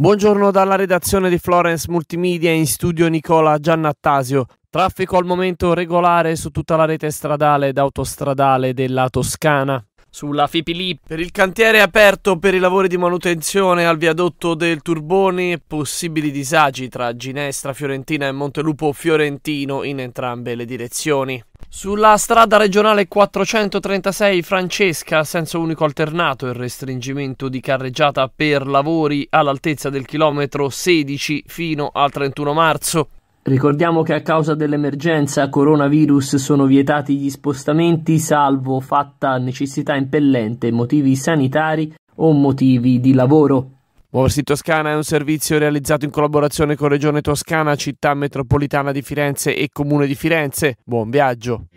Buongiorno dalla redazione di Florence Multimedia in studio Nicola Giannattasio. Traffico al momento regolare su tutta la rete stradale ed autostradale della Toscana sulla Fipilip. Per il cantiere aperto per i lavori di manutenzione al viadotto del Turboni, possibili disagi tra Ginestra Fiorentina e Montelupo Fiorentino in entrambe le direzioni. Sulla strada regionale 436 Francesca, senso unico alternato e restringimento di carreggiata per lavori all'altezza del chilometro 16 fino al 31 marzo. Ricordiamo che a causa dell'emergenza coronavirus sono vietati gli spostamenti salvo fatta necessità impellente, motivi sanitari o motivi di lavoro. Muoversi Toscana è un servizio realizzato in collaborazione con Regione Toscana, Città Metropolitana di Firenze e Comune di Firenze. Buon viaggio!